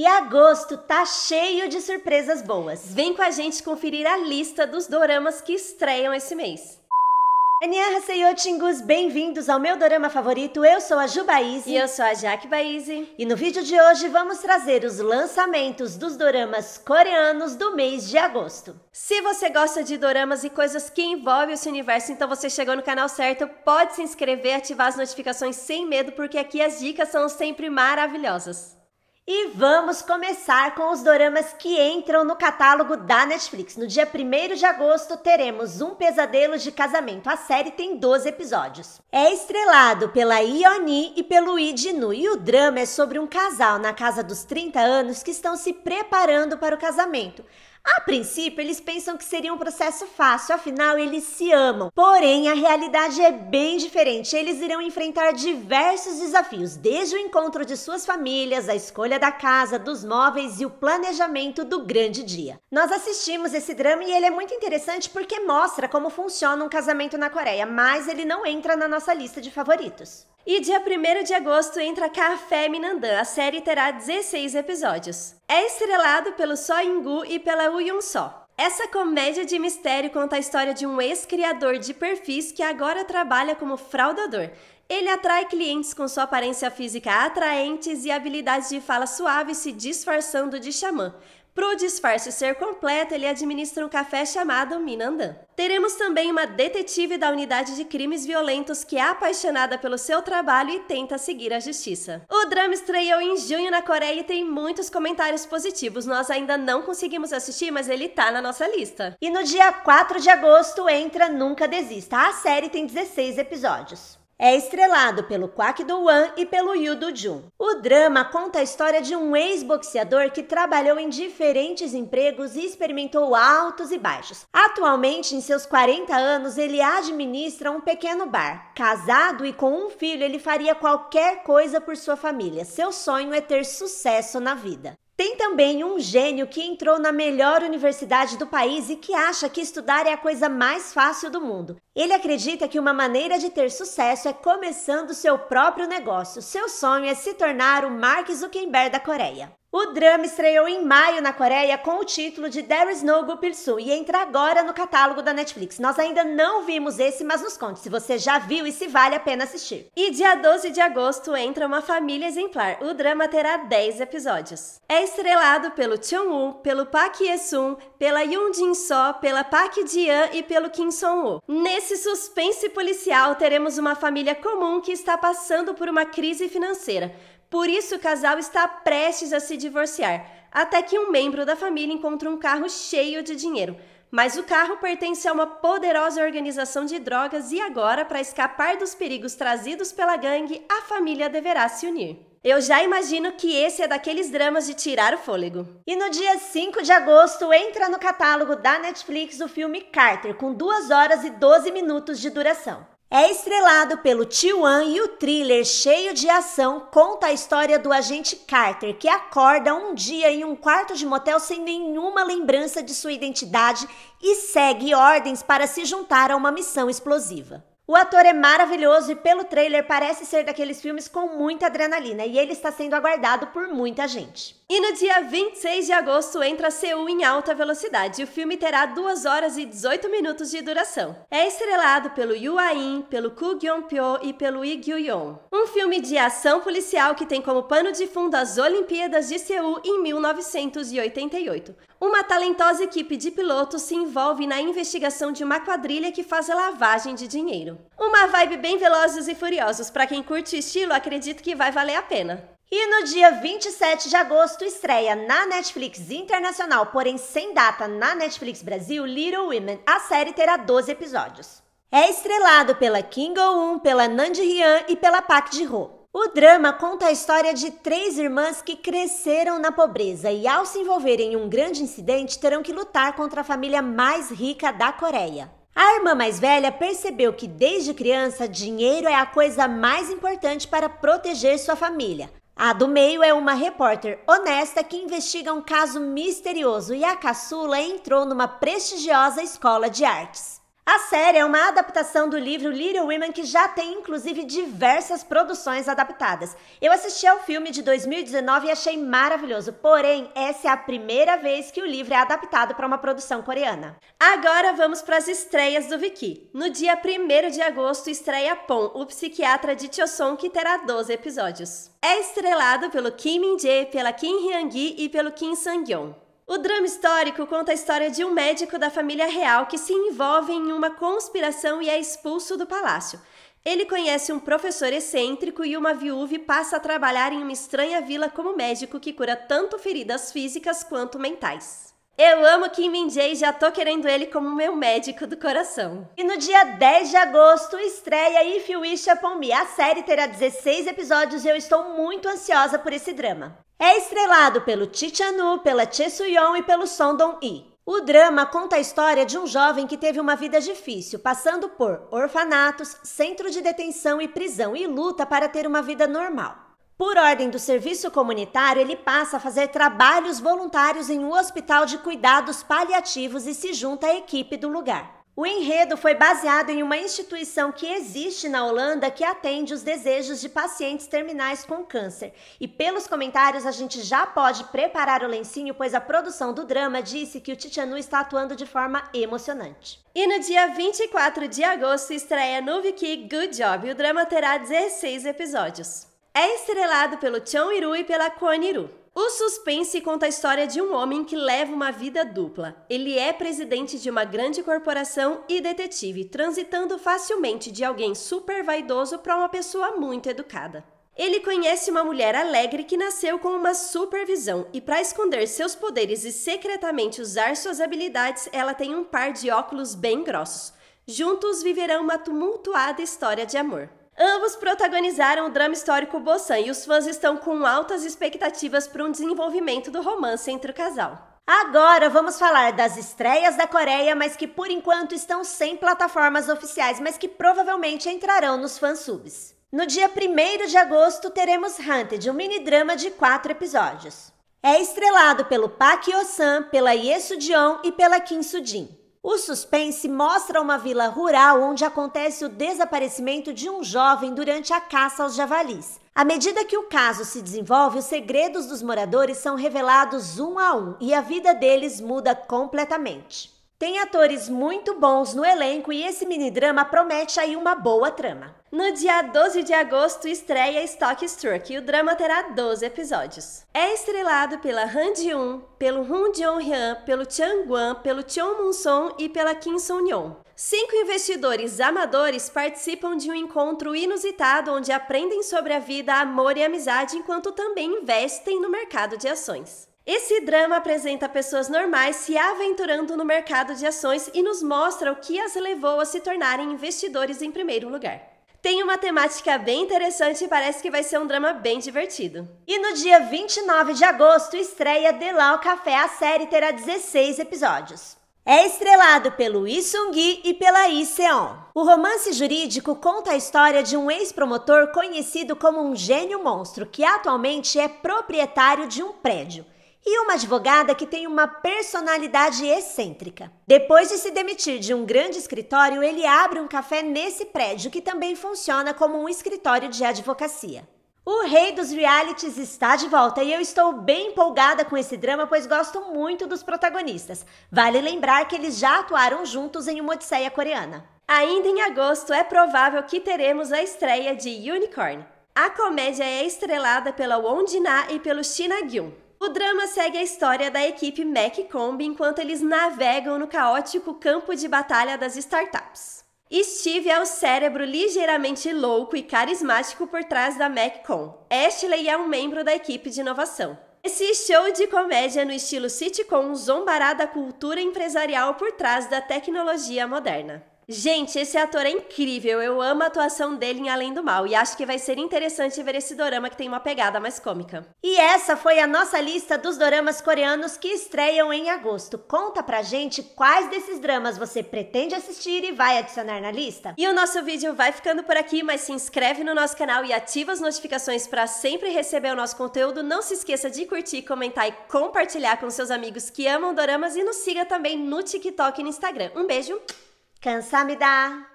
E agosto tá cheio de surpresas boas. Vem com a gente conferir a lista dos doramas que estreiam esse mês. Annyeonghaseyo, Tingus, bem-vindos ao meu dorama favorito. Eu sou a Ju Baizzi. E eu sou a Jaque Baizzi. E no vídeo de hoje vamos trazer os lançamentos dos doramas coreanos do mês de agosto. Se você gosta de doramas e coisas que envolvem esse universo, então você chegou no canal certo, pode se inscrever, ativar as notificações sem medo, porque aqui as dicas são sempre maravilhosas. E vamos começar com os doramas que entram no catálogo da Netflix. No dia 1 de agosto teremos Um Pesadelo de Casamento. A série tem 12 episódios. É estrelado pela Ioni e pelo Idinu. E o drama é sobre um casal na casa dos 30 anos que estão se preparando para o casamento. A princípio, eles pensam que seria um processo fácil, afinal, eles se amam. Porém, a realidade é bem diferente. Eles irão enfrentar diversos desafios, desde o encontro de suas famílias, a escolha da casa, dos móveis e o planejamento do grande dia. Nós assistimos esse drama e ele é muito interessante porque mostra como funciona um casamento na Coreia, mas ele não entra na nossa lista de favoritos. E dia 1 de agosto entra Café Minandã. A série terá 16 episódios. É estrelado pelo So Ingu e pela Uyun So. Essa comédia de mistério conta a história de um ex-criador de perfis que agora trabalha como fraudador. Ele atrai clientes com sua aparência física atraentes e habilidades de fala suave se disfarçando de xamã. Pro disfarce ser completo, ele administra um café chamado Minandan. Teremos também uma detetive da unidade de crimes violentos que é apaixonada pelo seu trabalho e tenta seguir a justiça. O drama estreou em junho na Coreia e tem muitos comentários positivos. Nós ainda não conseguimos assistir, mas ele tá na nossa lista. E no dia 4 de agosto entra Nunca Desista. A série tem 16 episódios. É estrelado pelo Quack Do-wan e pelo Yoo Do-jun. O drama conta a história de um ex-boxeador que trabalhou em diferentes empregos e experimentou altos e baixos. Atualmente, em seus 40 anos, ele administra um pequeno bar. Casado e com um filho, ele faria qualquer coisa por sua família. Seu sonho é ter sucesso na vida. Tem também um gênio que entrou na melhor universidade do país e que acha que estudar é a coisa mais fácil do mundo. Ele acredita que uma maneira de ter sucesso é começando seu próprio negócio. Seu sonho é se tornar o Mark Zuckerberg da Coreia. O drama estreou em maio na Coreia com o título de There is no Go Gupilsu e entra agora no catálogo da Netflix. Nós ainda não vimos esse, mas nos conte se você já viu e se vale a pena assistir. E dia 12 de agosto entra Uma Família Exemplar. O drama terá 10 episódios. É estrelado pelo Chun-woo, pelo Park Ye-sun, pela Yoon jin so pela Park Ji-yeon e pelo Kim Song-woo. Nesse suspense policial, teremos uma família comum que está passando por uma crise financeira. Por isso o casal está prestes a se divorciar, até que um membro da família encontra um carro cheio de dinheiro. Mas o carro pertence a uma poderosa organização de drogas e agora, para escapar dos perigos trazidos pela gangue, a família deverá se unir. Eu já imagino que esse é daqueles dramas de tirar o fôlego. E no dia 5 de agosto entra no catálogo da Netflix o filme Carter, com 2 horas e 12 minutos de duração. É estrelado pelo T-1 e o thriller cheio de ação conta a história do agente Carter, que acorda um dia em um quarto de motel sem nenhuma lembrança de sua identidade e segue ordens para se juntar a uma missão explosiva. O ator é maravilhoso e, pelo trailer, parece ser daqueles filmes com muita adrenalina e ele está sendo aguardado por muita gente. E no dia 26 de agosto entra Seul em alta velocidade. O filme terá 2 horas e 18 minutos de duração. É estrelado pelo Yua In, pelo Ku Gyeong pyo e pelo Lee gyu yong Um filme de ação policial que tem como pano de fundo as Olimpíadas de Seul em 1988. Uma talentosa equipe de pilotos se envolve na investigação de uma quadrilha que faz a lavagem de dinheiro. Uma vibe bem velozes e furiosos, para quem curte estilo, acredito que vai valer a pena. E no dia 27 de agosto estreia na Netflix Internacional, porém sem data na Netflix Brasil, Little Women. A série terá 12 episódios. É estrelado pela Kim Go-eun, pela Nandi Ryan e pela Park Ji-ho. O drama conta a história de três irmãs que cresceram na pobreza e, ao se envolverem em um grande incidente, terão que lutar contra a família mais rica da Coreia. A irmã mais velha percebeu que desde criança dinheiro é a coisa mais importante para proteger sua família. A do meio é uma repórter honesta que investiga um caso misterioso e a caçula entrou numa prestigiosa escola de artes. A série é uma adaptação do livro Little Women que já tem inclusive diversas produções adaptadas. Eu assisti ao filme de 2019 e achei maravilhoso, porém, essa é a primeira vez que o livro é adaptado para uma produção coreana. Agora vamos para as estreias do Viki. No dia 1 de agosto estreia Pon, o psiquiatra de Choson, que terá 12 episódios. É estrelado pelo Kim Min-jae, pela Kim Hyang-gi e pelo Kim Sang-yeon. O drama histórico conta a história de um médico da família real que se envolve em uma conspiração e é expulso do palácio. Ele conhece um professor excêntrico e uma viúva e passa a trabalhar em uma estranha vila como médico que cura tanto feridas físicas quanto mentais. Eu amo Kim Min Jae e já tô querendo ele como meu médico do coração. E no dia 10 de agosto estreia If You Wish Upon Me. A série terá 16 episódios e eu estou muito ansiosa por esse drama. É estrelado pelo Chi Chanu, pela Che Suyeon e pelo Song dong O drama conta a história de um jovem que teve uma vida difícil, passando por orfanatos, centro de detenção e prisão e luta para ter uma vida normal. Por ordem do serviço comunitário, ele passa a fazer trabalhos voluntários em um hospital de cuidados paliativos e se junta à equipe do lugar. O enredo foi baseado em uma instituição que existe na Holanda que atende os desejos de pacientes terminais com câncer. E pelos comentários a gente já pode preparar o lencinho, pois a produção do drama disse que o Titianu está atuando de forma emocionante. E no dia 24 de agosto estreia no Viki Good Job. e O drama terá 16 episódios. É estrelado pelo Chon Iru e pela Kwon Iru. O suspense conta a história de um homem que leva uma vida dupla. Ele é presidente de uma grande corporação e detetive, transitando facilmente de alguém super vaidoso para uma pessoa muito educada. Ele conhece uma mulher alegre que nasceu com uma supervisão e para esconder seus poderes e secretamente usar suas habilidades, ela tem um par de óculos bem grossos. Juntos viverão uma tumultuada história de amor. Ambos protagonizaram o drama histórico Bossan e os fãs estão com altas expectativas para um desenvolvimento do romance entre o casal. Agora vamos falar das estreias da Coreia, mas que por enquanto estão sem plataformas oficiais, mas que provavelmente entrarão nos fansubs. No dia 1 de agosto teremos Hunted, um mini-drama de quatro episódios. É estrelado pelo Park yo san pela Ye Soo-jeon e pela Kim Soo-jin. O suspense mostra uma vila rural onde acontece o desaparecimento de um jovem durante a caça aos javalis. À medida que o caso se desenvolve, os segredos dos moradores são revelados um a um e a vida deles muda completamente. Tem atores muito bons no elenco e esse mini-drama promete aí uma boa trama. No dia 12 de agosto estreia Stock Struck e o drama terá 12 episódios. É estrelado pela Han ji pelo Hun Jong-hyun, pelo Chang Guan, pelo Chon moon sung e pela Kim Sun-yeon. Cinco investidores amadores participam de um encontro inusitado onde aprendem sobre a vida, amor e amizade enquanto também investem no mercado de ações. Esse drama apresenta pessoas normais se aventurando no mercado de ações e nos mostra o que as levou a se tornarem investidores em primeiro lugar. Tem uma temática bem interessante e parece que vai ser um drama bem divertido. E no dia 29 de agosto estreia The Law Café. A série terá 16 episódios. É estrelado pelo Lee Sung-gi e pela Lee Seon. O romance jurídico conta a história de um ex-promotor conhecido como um gênio monstro, que atualmente é proprietário de um prédio e uma advogada que tem uma personalidade excêntrica. Depois de se demitir de um grande escritório, ele abre um café nesse prédio que também funciona como um escritório de advocacia. O rei dos realities está de volta e eu estou bem empolgada com esse drama, pois gosto muito dos protagonistas. Vale lembrar que eles já atuaram juntos em uma Odisseia coreana. Ainda em agosto é provável que teremos a estreia de Unicorn. A comédia é estrelada pela Won Jin-ah e pelo Shin Na-gyun. O drama segue a história da equipe MacComb enquanto eles navegam no caótico campo de batalha das startups. Steve é o cérebro ligeiramente louco e carismático por trás da MacCom. Ashley é um membro da equipe de inovação. Esse show de comédia no estilo sitcom zombará da cultura empresarial por trás da tecnologia moderna. Gente, esse ator é incrível. Eu amo a atuação dele em Além do Mal e acho que vai ser interessante ver esse dorama que tem uma pegada mais cômica. E essa foi a nossa lista dos doramas coreanos que estreiam em agosto. Conta pra gente quais desses dramas você pretende assistir e vai adicionar na lista. E o nosso vídeo vai ficando por aqui, mas se inscreve no nosso canal e ativa as notificações para sempre receber o nosso conteúdo. Não se esqueça de curtir, comentar e compartilhar com seus amigos que amam doramas e nos siga também no TikTok e no Instagram. Um beijo! 감사합니다.